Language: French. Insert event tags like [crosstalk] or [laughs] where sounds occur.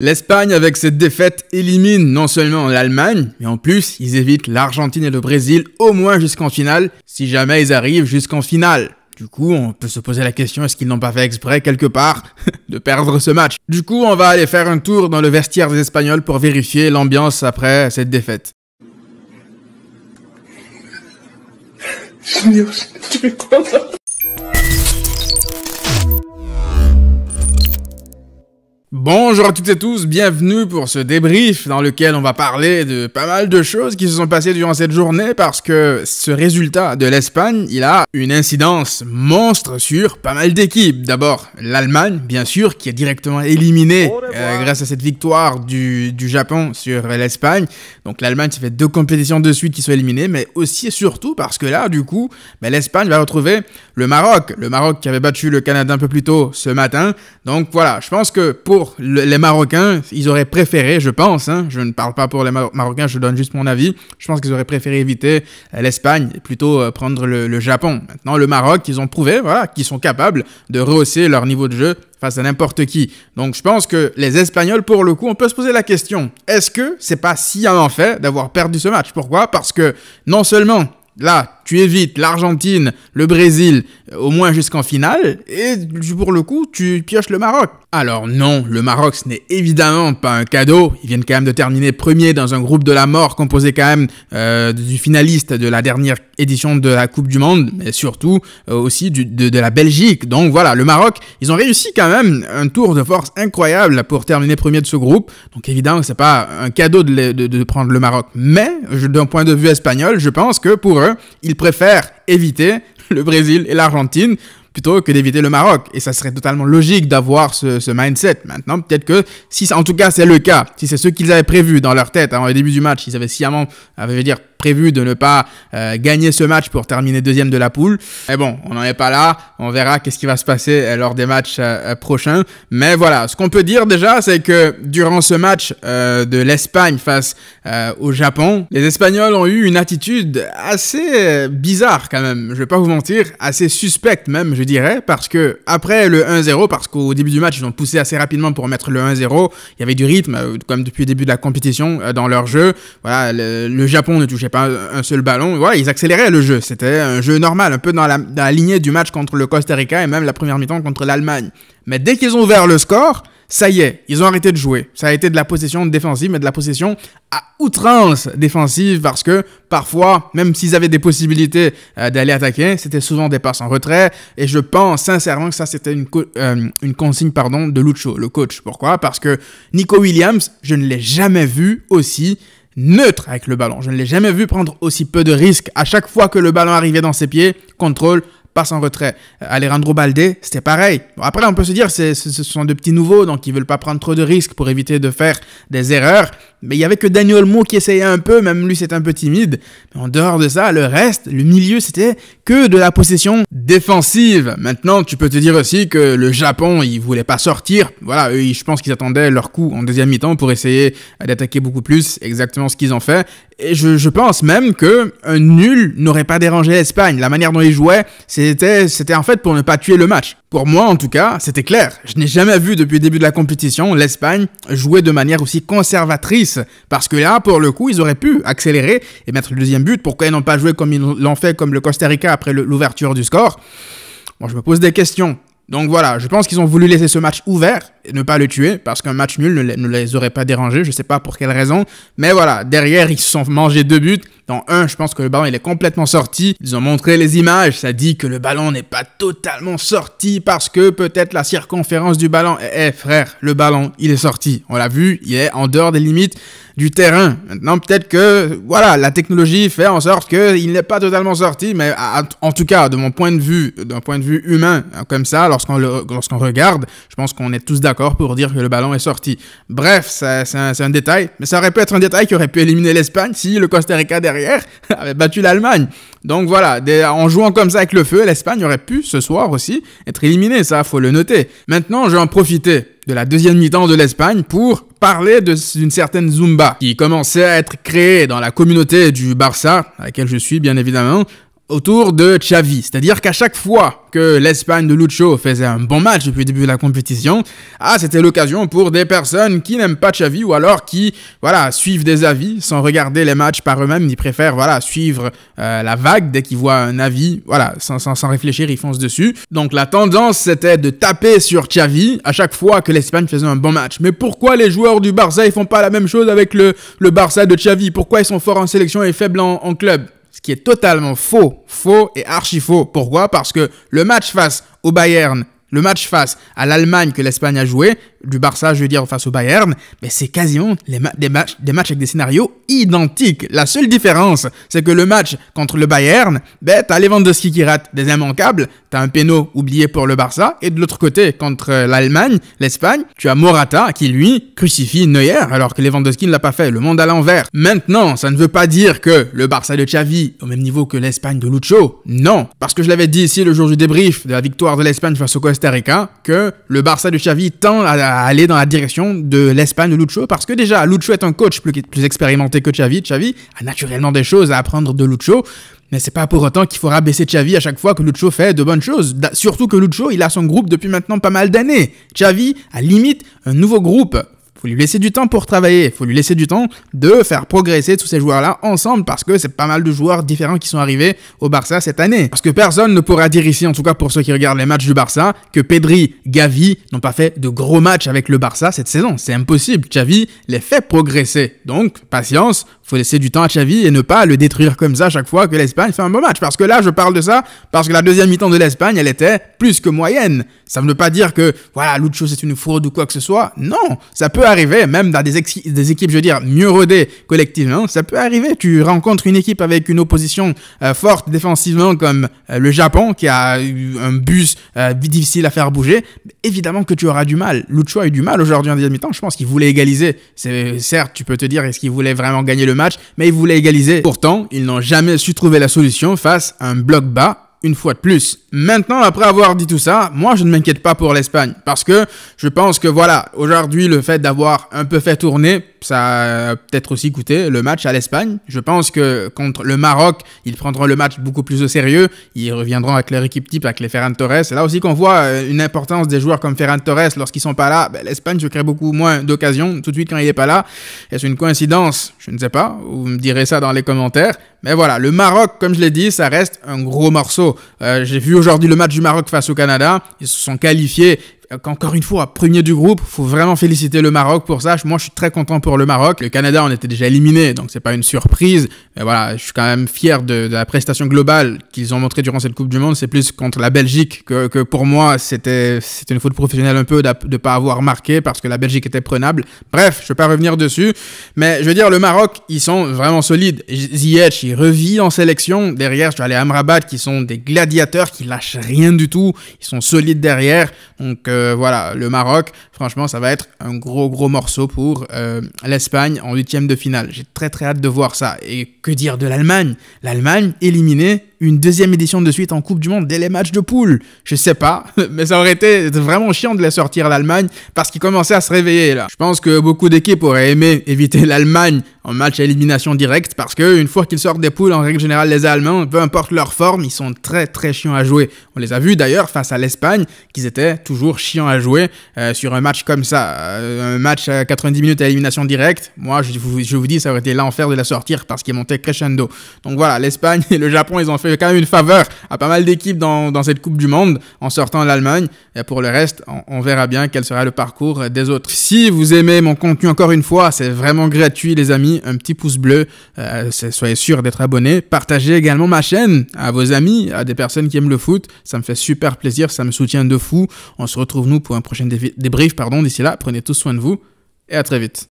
L'Espagne, avec cette défaite, élimine non seulement l'Allemagne, mais en plus, ils évitent l'Argentine et le Brésil au moins jusqu'en finale, si jamais ils arrivent jusqu'en finale. Du coup, on peut se poser la question, est-ce qu'ils n'ont pas fait exprès quelque part [laughs] de perdre ce match Du coup, on va aller faire un tour dans le vestiaire des Espagnols pour vérifier l'ambiance après cette défaite. Bonjour à toutes et tous, bienvenue pour ce débrief dans lequel on va parler de pas mal de choses qui se sont passées durant cette journée parce que ce résultat de l'Espagne, il a une incidence monstre sur pas mal d'équipes. D'abord l'Allemagne, bien sûr, qui est directement éliminée euh, grâce à cette victoire du, du Japon sur l'Espagne. Donc l'Allemagne, ça fait deux compétitions de suite qui sont éliminées, mais aussi et surtout parce que là, du coup, ben, l'Espagne va retrouver le Maroc. Le Maroc qui avait battu le Canada un peu plus tôt ce matin. Donc voilà, je pense que pour les Marocains, ils auraient préféré, je pense, hein, je ne parle pas pour les Marocains, je donne juste mon avis, je pense qu'ils auraient préféré éviter euh, l'Espagne et plutôt euh, prendre le, Japon. Maintenant, le Maroc, ils ont prouvé voilà, qu'ils sont capables de rehausser leur niveau de jeu face à n'importe qui. Donc je pense que les Espagnols, pour le coup, on peut se poser la question, est-ce que c'est pas si en fait d'avoir perdu ce match Pourquoi Parce que non seulement, là, tu évites l'Argentine, le Brésil, euh, au moins jusqu'en finale, et pour le coup, tu pioches le Maroc. Alors non, le Maroc, ce n'est évidemment pas un cadeau. Ils viennent quand même de terminer premier dans un groupe de la mort composé quand même euh, du finaliste de la dernière édition de la Coupe du Monde, mais surtout euh, aussi du, de, la Belgique. Donc voilà, le Maroc, ils ont réussi quand même un tour de force incroyable pour terminer premier de ce groupe. Donc évidemment, c'est pas un cadeau de, de prendre le Maroc. Mais d'un point de vue espagnol, je pense que pour eux, ils préfère éviter le Brésil et l'Argentine plutôt que d'éviter le Maroc. Et ça serait totalement logique d'avoir ce, mindset. Maintenant, peut-être que, si en tout cas c'est le cas, si c'est ce qu'ils avaient prévu dans leur tête hein, avant le début du match, ils avaient sciemment, avaient, dire, prévu de ne pas euh, gagner ce match pour terminer deuxième de la poule. Mais bon, on n'en est pas là. On verra qu'est-ce qui va se passer euh, lors des matchs euh, prochains. Mais voilà, ce qu'on peut dire déjà, c'est que durant ce match de l'Espagne face au Japon, les Espagnols ont eu une attitude assez bizarre quand même. Je vais pas vous mentir, assez suspecte même, je dirais, parce que après le 1-0, parce qu'au début du match, ils ont poussé assez rapidement pour mettre le 1-0. Il y avait du rythme, comme depuis le début de la compétition, dans leur jeu. Voilà, le, le Japon ne touchait pas un seul ballon. Voilà, ils accéléraient le jeu. C'était un jeu normal, un peu dans la, lignée du match contre le Costa Rica et même la première mi-temps contre l'Allemagne. Mais dès qu'ils ont ouvert le score, ça y est, ils ont arrêté de jouer. Ça a été de la possession défensive, mais de la possession à outrance défensive parce que parfois, même s'ils avaient des possibilités euh, d'aller attaquer, c'était souvent des passes en retrait. Et je pense sincèrement que ça, c'était une, euh, une consigne pardon, de Lucho, le coach. Pourquoi Parce que Nico Williams, je ne l'ai jamais vu aussi neutre avec le ballon. Je ne l'ai jamais vu prendre aussi peu de risques. À chaque fois que le ballon arrivait dans ses pieds, contrôle, passe en retrait. Euh, Alejandro Balde, c'était pareil. Bon, après, on peut se dire, ce sont de petits nouveaux, donc ils veulent pas prendre trop de risques pour éviter de faire des erreurs. Mais il y avait que Daniel Mo qui essayait un peu, même lui c'est un peu timide. Mais en dehors de ça, le reste, le milieu, c'était que de la possession défensive. Maintenant, tu peux te dire aussi que le Japon, ils voulaient pas sortir. Voilà, je pense qu'ils attendaient leur coup en deuxième mi-temps pour essayer d'attaquer beaucoup plus, exactement ce qu'ils ont fait. Et je, je pense même que un nul n'aurait pas dérangé l'Espagne. La manière dont ils jouaient, c'était, en fait pour ne pas tuer le match. Pour moi, en tout cas, c'était clair. Je n'ai jamais vu depuis le début de la compétition l'Espagne jouer de manière aussi conservatrice. Parce que là, pour le coup, ils auraient pu accélérer et mettre le deuxième but. Pourquoi ils n'ont pas joué comme ils l'ont fait comme le Costa Rica après l'ouverture du score Bon, je me pose des questions. Donc voilà, je pense qu'ils ont voulu laisser ce match ouvert et ne pas le tuer parce qu'un match nul ne les, aurait pas dérangés. Je ne sais pas pour quelle raison. Mais voilà, derrière, ils se sont mangés deux buts. Dans un, je pense que le ballon il est complètement sorti. Ils ont montré les images, ça dit que le ballon n'est pas totalement sorti parce que peut-être la circonférence du ballon. Eh, eh frère, le ballon il est sorti. On l'a vu, il est en dehors des limites du terrain. Maintenant, peut-être que voilà, la technologie fait en sorte qu'il n'est pas totalement sorti, mais en tout cas, de mon point de vue, d'un point de vue humain, hein, comme ça, lorsqu'on lorsqu'on regarde, je pense qu'on est tous d'accord pour dire que le ballon est sorti. Bref, c'est un, détail, mais ça aurait pu être un détail qui aurait pu éliminer l'Espagne si le Costa Rica derrière [laughs] avait battu l'Allemagne. Donc voilà, des, en jouant comme ça avec le feu, l'Espagne aurait pu ce soir aussi être éliminée, ça faut le noter. Maintenant, je vais en profiter de la deuxième mi-temps de l'Espagne pour Parler d'une certaine Zumba qui commençait à être créée dans la communauté du Barça, à laquelle je suis bien évidemment, autour de Xavi. C'est-à-dire qu'à chaque fois que l'Espagne de Lucho faisait un bon match depuis le début de la compétition, ah, c'était l'occasion pour des personnes qui n'aiment pas Xavi ou alors qui, voilà, suivent des avis sans regarder les matchs par eux-mêmes. Ils préfèrent, voilà, suivre euh, la vague dès qu'ils voient un avis, voilà, sans, sans, réfléchir, ils foncent dessus. Donc la tendance, c'était de taper sur Xavi à chaque fois que l'Espagne faisait un bon match. Mais pourquoi les joueurs du Barça, ils font pas la même chose avec le, le Barça de Xavi Pourquoi ils sont forts en sélection et faibles en club ce qui est totalement faux, faux et archi faux. Pourquoi Parce que le match face au Bayern le match face à l'Allemagne que l'Espagne a joué, du Barça, je veux dire, face au Bayern, mais c'est quasiment les des, matchs, des matchs avec des scénarios identiques. La seule différence, c'est que le match contre le Bayern, ben, t'as Lewandowski qui rate des immanquables, t'as un péno oublié pour le Barça, et de l'autre côté, contre euh, l'Allemagne, l'Espagne, tu as Morata qui, lui, crucifie Neuer, alors que Lewandowski ne l'a pas fait, le monde à l'envers. Maintenant, ça ne veut pas dire que le Barça de Xavi, au même niveau que l'Espagne de Lucho, non. Parce que je l'avais dit ici le jour du débrief de la victoire de l'Espagne face au Costa que le Barça de Xavi tend à aller dans la direction de l'Espagne de Lucho parce que déjà Lucho est un coach plus, expérimenté que Xavi. Xavi a naturellement des choses à apprendre de Lucho. Mais c'est pas pour autant qu'il faudra baisser Xavi à chaque fois que Lucho fait de bonnes choses. surtout que Lucho, il a son groupe depuis maintenant pas mal d'années. Xavi a limite un nouveau groupe faut lui laisser du temps pour travailler, Il faut lui laisser du temps de faire progresser tous ces joueurs-là ensemble parce que c'est pas mal de joueurs différents qui sont arrivés au Barça cette année. Parce que personne ne pourra dire ici, en tout cas pour ceux qui regardent les matchs du Barça, que Pedri, Gavi n'ont pas fait de gros matchs avec le Barça cette saison. C'est impossible. Xavi les fait progresser. Donc, patience, faut laisser du temps à Xavi et ne pas le détruire comme ça chaque fois que l'Espagne fait un bon match. Parce que là, je parle de ça parce que la deuxième mi-temps de l'Espagne, elle était plus que moyenne. Ça ne veut pas dire que, voilà, Lucho, c'est une fraude ou quoi que ce soit. Non, ça peut arriver, même dans des, des équipes, je veux dire, mieux rodées collectivement, ça peut arriver. Tu rencontres une équipe avec une opposition euh, forte défensivement comme euh, le Japon, qui a eu un bus euh, difficile à faire bouger. Évidemment que tu auras du mal. Lucho a eu du mal aujourd'hui en deuxième mi-temps. Je pense qu'il voulait égaliser. Certes, tu peux te dire, est-ce qu'il voulait vraiment gagner le match, mais ils voulaient égaliser. Pourtant, ils n'ont jamais su trouver la solution face à un bloc bas une fois de plus. Maintenant, après avoir dit tout ça, moi je ne m'inquiète pas pour l'Espagne parce que je pense que voilà, aujourd'hui le fait d'avoir un peu fait tourner, ça a peut-être aussi coûté le match à l'Espagne. Je pense que contre le Maroc, ils prendront le match beaucoup plus au sérieux, ils reviendront avec leur équipe type, avec les Ferran Torres. C'est là aussi qu'on voit euh, une importance des joueurs comme Ferran Torres lorsqu'ils sont pas là. Ben, L'Espagne je crée beaucoup moins d'occasions tout de suite quand il est pas là. Est-ce une coïncidence Je ne sais pas. Vous me direz ça dans les commentaires. Mais voilà, le Maroc, comme je l'ai dit, ça reste un gros morceau. Euh, j'ai vu aujourd'hui le match du Maroc face au Canada. Ils se sont qualifiés encore une fois, premier du groupe, faut vraiment féliciter le Maroc pour ça. Moi, je suis très content pour le Maroc. Le Canada, on était déjà éliminé, donc c'est pas une surprise. Mais voilà, je suis quand même fier de, la prestation globale qu'ils ont montrée durant cette Coupe du Monde. C'est plus contre la Belgique que, pour moi, c'était une faute professionnelle un peu de ne pas avoir marqué parce que la Belgique était prenable. Bref, je vais pas revenir dessus, mais je veux dire, le Maroc, ils sont vraiment solides. Ziyech, il revit en sélection. Derrière, tu as les Amrabat qui sont des gladiateurs qui lâchent rien du tout. Ils sont solides derrière, donc euh, euh, voilà, le Maroc Franchement, ça va être un gros gros morceau pour euh, l'Espagne en huitième de finale. J'ai très très hâte de voir ça. Et que dire de l'Allemagne L'Allemagne éliminée une deuxième édition de suite en Coupe du Monde dès les matchs de poule. Je sais pas, [laughs] mais ça aurait été vraiment chiant de les sortir l'Allemagne parce qu'ils commençaient à se réveiller là. Je pense que beaucoup d'équipes auraient aimé éviter l'Allemagne en match à élimination directe parce qu'une fois qu'ils sortent des poules, en règle générale, les Allemands, peu importe leur forme, ils sont très très chiants à jouer. On les a vus d'ailleurs face à l'Espagne, qu'ils étaient toujours chiants à jouer euh, sur un match match comme ça, euh, un match à 90 minutes à élimination directe, moi je vous, je vous dis, ça aurait été l'enfer de la sortir parce qu'il montait crescendo. Donc voilà, l'Espagne [laughs] et le Japon, ils ont fait quand même une faveur à pas mal d'équipes dans, cette Coupe du Monde en sortant l'Allemagne. Et pour le reste, on, verra bien quel sera le parcours des autres. Si vous aimez mon contenu, encore une fois, c'est vraiment gratuit les amis, un petit pouce bleu, euh, soyez sûr d'être abonné. Partagez également ma chaîne à vos amis, à des personnes qui aiment le foot, ça me fait super plaisir, ça me soutient de fou. On se retrouve nous pour un prochain débrief pardon. D'ici là, prenez tous soin de vous et à très vite.